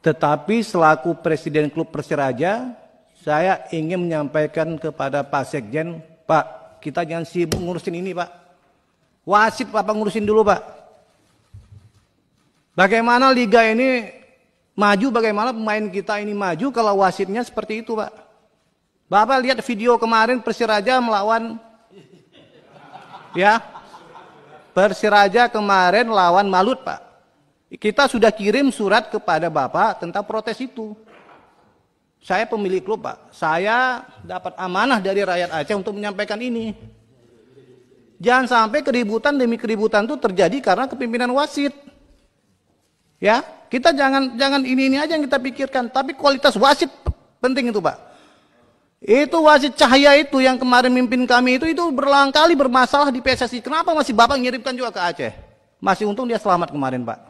Tetapi selaku Presiden Klub Persiraja, saya ingin menyampaikan kepada Pak Sekjen, Pak, kita jangan sibuk ngurusin ini, Pak. Wasit Bapak ngurusin dulu, Pak. Bagaimana liga ini maju, bagaimana pemain kita ini maju kalau wasitnya seperti itu, Pak. Bapak lihat video kemarin Persiraja melawan ya. Persiraja kemarin lawan Malut, Pak. Kita sudah kirim surat kepada Bapak tentang protes itu. Saya pemilik klub Pak, saya dapat amanah dari rakyat Aceh untuk menyampaikan ini. Jangan sampai keributan demi keributan itu terjadi karena kepimpinan wasit. Ya, kita jangan jangan ini ini aja yang kita pikirkan, tapi kualitas wasit penting itu, Pak. Itu wasit Cahaya itu yang kemarin mimpin kami itu itu berlangkali bermasalah di PSSI. Kenapa masih Bapak ngirimkan juga ke Aceh? Masih untung dia selamat kemarin, Pak.